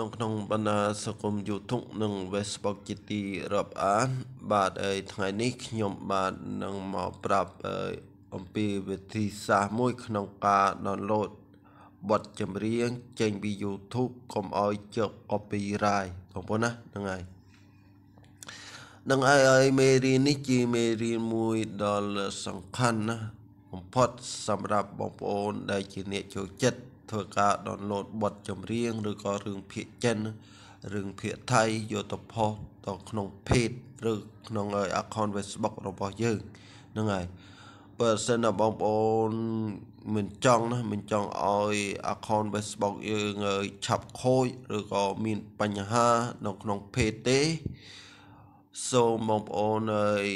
ននៅក្នុងបណ្ដាសង្គម YouTube និង Facebook ជាទីរាប់អាន បាទហើយថ្ងៃនេះខ្ញុំបាទនឹងមកប្រាប់អំពីវិធីសាស្ត្រមួយក្នុងការ download បទចម្រៀងចេញពី YouTube កុំឲ្យជាប់ copyright បងប្អូនណាហ្នឹងហើយនឹងឲ្យឲ្យមេរៀននេះជាមេរៀនមួយដ៏សំខាន់ណាស់បំផុតសម្រាប់បងប្អូន ដែលជាអ្នកចូលចិត្តធ្វើការ download បទចម្រៀងឬក៏រឿងភាគចិនរឿងភាគថៃយកទៅផុសទៅក្នុង page ឬក្នុង account Facebook របស់យើងហ្នឹងហើយបើសិនណាបងប្អូនមិនចង់ណាមិនចង់ឲ្យ account Facebook យើងឆាប់ខូចឬក៏មានបញ្ហានៅក្នុង page ទេ សូមបងប្អូនអើយ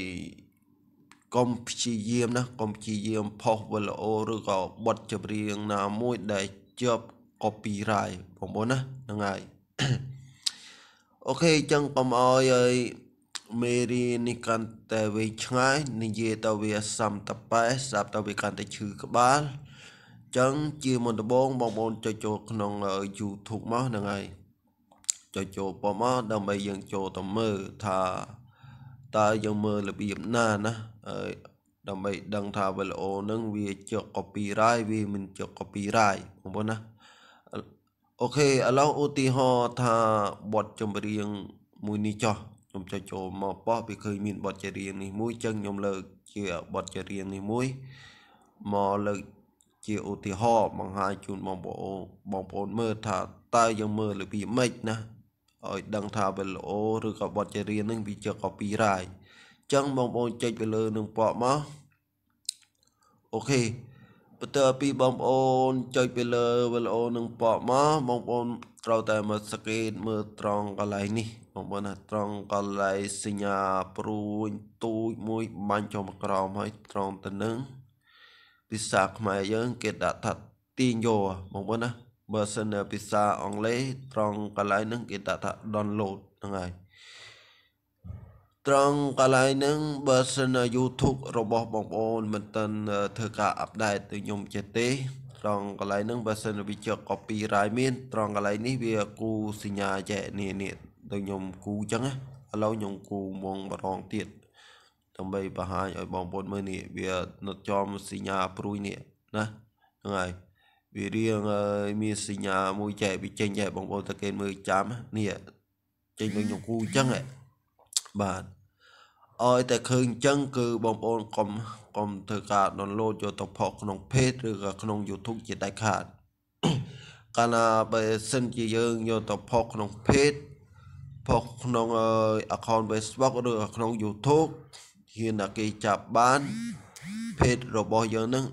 កុំព្យាយាមណាកុំព្យាយាម ផុសវីដេអូឬក៏បទចម្រៀងណាមួយដែលជាប់ copyright បងប្អូនណាហ្នឹងហើយអូខេអញ្ចឹងកុំអោយឲ្យមេរៀននេះកាន់តែវែងឆ្ងាយនិយាយទៅវាសំតប៉ែស្ដាប់ទៅវាកាន់តែឈឺក្បាលអញ្ចឹងជាមុនដំបូងបងប្អូនចុចចូលក្នុង YouTube មកហ្នឹងហើយចុចចូលប៉ុមកដើម្បីយើងចូលទៅមើលថាតើយើងមើលរបៀបណាណាដើម្បីដឹងថាវីដេអូនឹងវាជា copyright វាមិនជា copyright បងប្អូនណាអូខេឥឡូវឧទាហរណ៍ថាបទចម្រៀង មួយនេះចោះខ្ញុំចុចចូលមកប៉ោះវាឃើញមានបទចម្រៀងនេះមួយចឹងខ្ញុំលើកជាបទចម្រៀងនេះមួយមកលើកជាឧទាហរណ៍បង្ហាញជូនបងប្អូនបងប្អូនមើលថាតើយើងមើលរបៀបម៉េចណាឲ្យដឹងថាវីដេអូឬក៏បទចម្រៀងនឹងវាជា copyright ចឹងបងប្អូនចុចទៅលើនឹងពកមកអូខេបន្ទាប់ពីបងប្អូនចុចទៅលើវីដេអូនឹងពកមកបងប្អូនត្រូវតែមកសង្កេតមើលត្រង់កន្លែងនេះបងប្អូនណាត្រង់កន្លែងសញ្ញាព្រួយទូចមួយបាញ់ចុះមកក្រោមហើយត្រង់ទៅនឹងភាសាខ្មែរយើងគេដាក់ថាទាញយកបងប្អូនណាបើសិនភាសាអង់គ្លេសត្រង់កន្លែងហ្នឹងគេដាក់ថា download ហ្នឹងហើយត្រង់កន្លែងហ្នឹងបើសិន YouTube របស់បងប្អូន មិនទាន់ធ្វើការអាប់ដេតទៅខ្ញុំចេះទេត្រង់កន្លែងហ្នឹងបើសិនវាជា copyright មាន ត្រង់កន្លែងនេះវាគូសញ្ញាចែកនេះនេះទៅខ្ញុំ គូអញ្ចឹងណាឥឡូវខ្ញុំគូមងម្ដងទៀតដើម្បីបង្ហាញឲ្យបងប្អូនមើលនេះវានៅចំសញ្ញាព្រួយនេះណាហ្នឹងហើយវារៀងមានសញ្ញាមួយចែកវាចេញចែកបងប្អូនតើគេមើលចាំនេះចេញដូចខ្ញុំគូអញ្ចឹងបាទឲ្យតែឃើញអញ្ចឹងគឺបងប្អូនកុំកុំធ្វើការ download យកទៅផកក្នុង page ឬក៏ក្នុង YouTube ជាដាច់ខាត កាលណាបើសិនជាយើងយកទៅផកក្នុង page ផកក្នុង account Facebook ឬក្នុង YouTube ហ៊ានតែគេចាប់បាន page របស់យើងនឹង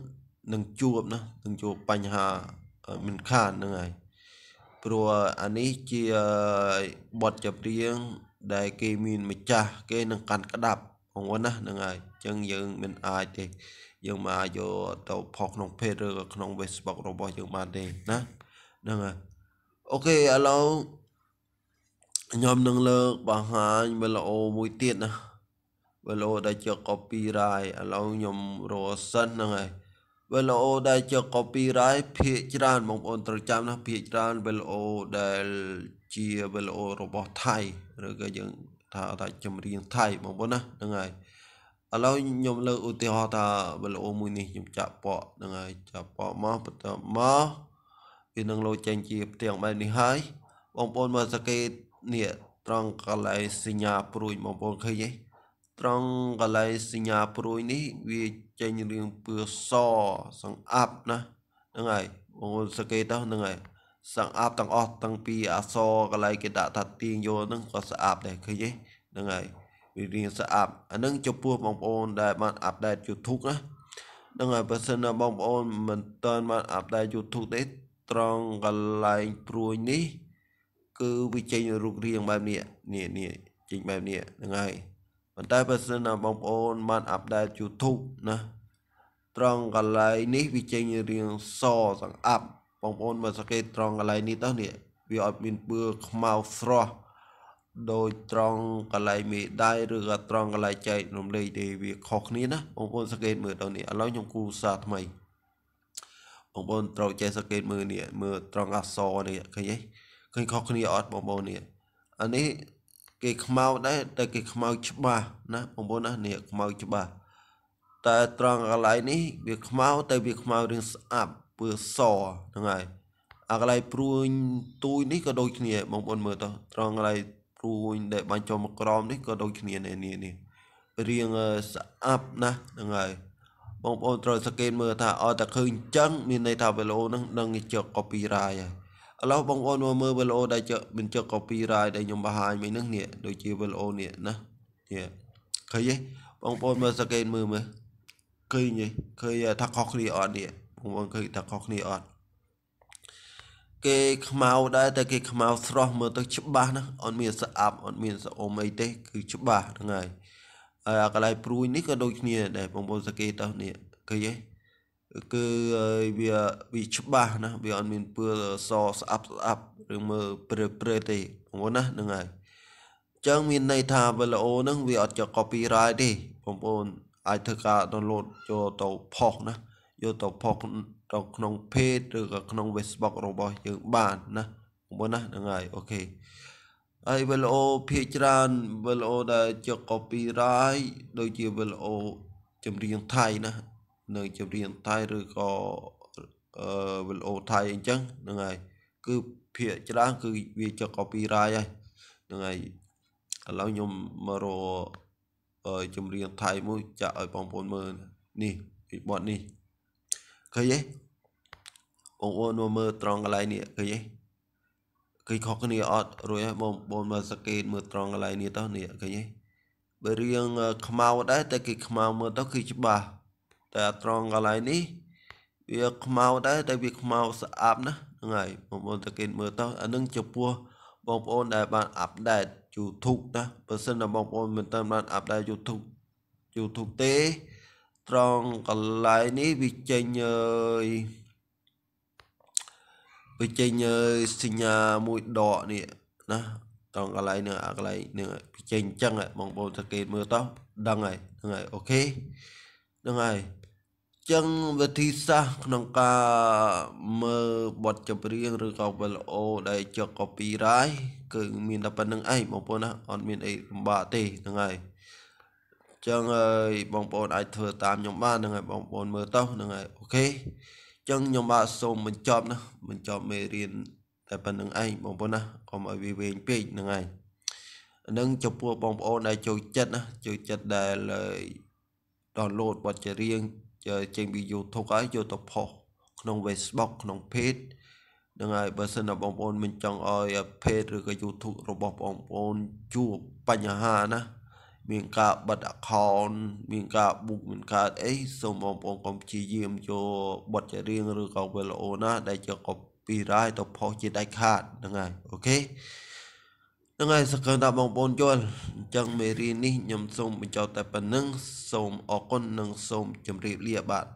នឹងជួបណានឹងជួបបញ្ហាមិនខានហ្នឹងហើយព្រោះអានេះជាបទចម្រៀងដែលគេមានម្ចាស់គេនឹងកាន់ក្តាប់បងប្អូនណាហ្នឹងហើយអញ្ចឹងយើងមិនអាចទេ យើងមិនអាចយកទៅផុសក្នុង page ឬក៏ក្នុង Facebook របស់យើងបានទេណាហ្នឹងហើយអូខេឥឡូវខ្ញុំនឹងលើកបង្ហាញវីដេអូមួយទៀតណាវីដេអូដែលជា copyright ឥឡូវខ្ញុំរកសិនហ្នឹងហើយវីដេអូដែលជា copyright ភាគច្រើន បងប្អូនត្រូវចាំណាភាគច្រើនវីដេអូដែលជាវីដេអូរបស់ថៃឬក៏យើង ថាថាចម្រៀង ថៃបងប្អូនណាហ្នឹងហើយឥឡូវខ្ញុំលើកឧទាហរណ៍ថាវីដេអូមួយនេះខ្ញុំចាក់ប៉កហ្នឹងហើយចាក់ប៉កមកបន្តមកវានឹងលោចេញជាផ្ទាំងបែបនេះហើយបងប្អូនមើលសង្កេតនេះត្រង់កន្លែងសញ្ញាព្រួយបងប្អូនឃើញទេត្រង់កន្លែងសញ្ញាព្រួយនេះ វាចេញរឿងពឿសសង្អាប់ណាហ្នឹងហើយបងប្អូនសង្កេតទៅហ្នឹងហើយសង្អាប់ទាំងអស់តាំងពីអសរកន្លែងគេដាក់ថាទាញយកហ្នឹងក៏ស្អាប់ដែរឃើញទេហ្នឹងហើយវារៀងស្អាប់អាហ្នឹងចំពោះបងប្អូន ដែលបានអាប់ដេត YouTube ណាហ្នឹងហើយបើសិនបងប្អូនមិនទាន់បានអាប់ដេត YouTube ទេ ត្រង់កន្លែងព្រួយនេះ គឺវាចេញរូបរាងបែបនេះនេះនេះចេញបែបនេះហ្នឹងហើយប៉ុន្តែបើសិនណាបងប្អូនបានអាប់ដេត YouTube ណាត្រង់កន្លែងនេះវាចេញរាងសសង្អាប់បងប្អូនមើលសង្កេតត្រង់កន្លែងនេះទៅនេះវាអត់មានពឿខ្មៅស្រស់ដោយត្រង់កន្លែងមេដៃឬក៏ត្រង់កន្លែងចែករំលែកទេវាខុសគ្នាណាបងប្អូនសង្កេតមើលទៅនេះឥឡូវខ្ញុំគូសាថ្មីបងប្អូនត្រូវចេះសង្កេតមើលនេះមើលត្រង់អសនេះឃើញទេឃើញខុសគ្នាអត់បងប្អូននេះអានេះ គេខ្មៅដែរតែគេខ្មៅច្បាស់ណាបងប្អូនណានេះខ្មៅច្បាស់តែត្រង់កន្លែងនេះវាខ្មៅតែ វាខ្មៅរឿងស្អាប់ពើសហ្នឹងហើយអាកន្លែងព្រួយទួយនេះក៏ដូចគ្នាបងប្អូនមើលទៅត្រង់កន្លែងព្រួយដែលបាញ់ចូលមកក្រម នេះក៏ដូចគ្នានេះនេះរៀងស្អាប់ណាស់ហ្នឹងហើយបងប្អូនត្រូវសង្កេតមើលថាអត់តែឃើញអញ្ចឹង មានន័យថាវីដេអូហ្នឹងនឹងជា copyright ហើយឥឡូវបងប្អូនមើលវីដេអូដែលជាមិនជា copyright ដែលខ្ញុំបង្ហាញមិញហ្នឹងនេះដូចជាវីដេអូនេះណានេះឃើញទេបងប្អូនមើលសង្កេតមើលមើលឃើញទេឃើញថាខុសគ្នាអត់នេះបងប្អូនឃើញតែខុសគ្នាអត់គេខ្មៅដែរតែគេខ្មៅស្រស់មើលទៅ ច្បាស់ណាអត់មានស្អាប់អត់មានស្អុំអីទេ គឺច្បាស់ហ្នឹងហើយហើយអាកន្លែងព្រួយនេះក៏ដូចគ្នា ដែរបងប្អូនសង្កេតទៅនេះឃើញទេគឺវាវាច្បាស់ណាវាអត់មានពើសស្អាប់ស្អាប់ឬមើលព្រើព្រើទេបងប្អូនណាហ្នឹងហើយអញ្ចឹងមានន័យថាវីដេអូហ្នឹងវាអត់ចក copyright ទេបងប្អូន អាចធ្វើការ download ចូលទៅផុសណាយកទៅផុសទៅក្នុង page ឬក៏ក្នុង Facebook របស់យើងបានណាបងប្អូនណាហ្នឹងហើយអូខេហើយវីដេអូភាគច្រើនវីដេអូដែលជា copyright ដូចជាវីដេអូចម្រៀងថៃណានៅចម្រៀងថៃឬក៏អឺវីដេអូថៃអញ្ចឹងហ្នឹងហើយគឺភាគច្រើន គឺវាជា copyright ហើយហ្នឹងហើយឥឡូវខ្ញុំមករកចម្រៀងថៃមួយចាក់ឲ្យបងប្អូនមើលនេះពីបត់នេះឃើញទេបងប្អូនមកមើលត្រង់កន្លែងនេះឃើញទេគេខកគ្នាអត់រួចហើយបងប្អូនមើលសង្កេតមើលត្រង់កន្លែងនេះតោះនេះឃើញទេបើរៀងខ្មៅដែរតែគេខ្មៅមើលទៅគឺច្បាស់តែត្រង់កន្លែងនេះវាខ្មៅដែរតែវាខ្មៅស្អាប់ណាហ្នឹងហើយបងប្អូនតែគេមើលទៅអានឹងចំពោះបងប្អូនដែលបានអាប់ដេត YouTube ណាបើសិនតែបងប្អូនមិនទាន់បានអាប់ដេត YouTube YouTube ទេត្រង់កន្លែងនេះវាចេញអើយវាចេញអើយសញ្ញាមួយដកនេះណាត្រង់កន្លែងនឹងអាកន្លែងនឹងវាចេញអញ្ចឹងបងប្អូនសង្កេតមើលតោះដឹងហើយហ្នឹងហើយអូខេហ្នឹងហើយចឹងវិធីសាស្ត្រក្នុងការមើលបទចម្រៀងឬក៏វីដេអូដែលចុះ copyright គឺ មានតែប៉ុណ្្នឹងឯងបងប្អូនណាអត់មានអីលំបាកទេហ្នឹងហើយចឹងហើយបងប្អូនអាចធ្វើតាមខ្ញុំបានហ្នឹងហើយបងប្អូនមើលទៅហ្នឹងហើយអូខេចឹងខ្ញុំបាទសូមបញ្ចប់ណាបញ្ចប់មេរៀនតែប៉ុណ្្នឹងឯងបងប្អូនណាកុំឲ្យវាវែងពេកហ្នឹងហើយនឹងចំពោះបងប្អូនដែលចូលចិត្តណាចូលចិត្តដែលដល់លោតបទចម្រៀងចេញពី YouTube ហើយយកទៅផុសក្នុង Facebook ក្នុង Page នឹងហើយបើសិនណាបងប្អូន មិនចង់ឲ្យ Page ឬក៏ YouTube របស់បងប្អូនជួបបញ្ហាណាមានការបិទ account មានការ book មានការអីសូមបងប្អូនកុំព្យាយាមយកបទចម្រៀងឬក៏វីដេអូណាដែលជា copyright ទៅផុសជាដាច់ខាតហ្នឹងហើយអូខេហ្នឹងហើយសង្ឃឹមថាបងប្អូនយល់អញ្ចឹងមេរៀននេះខ្ញុំសូមបញ្ចប់តែប៉ុណ្្នឹងសូមអរគុណនិង សូមជម្រាបលាបាទ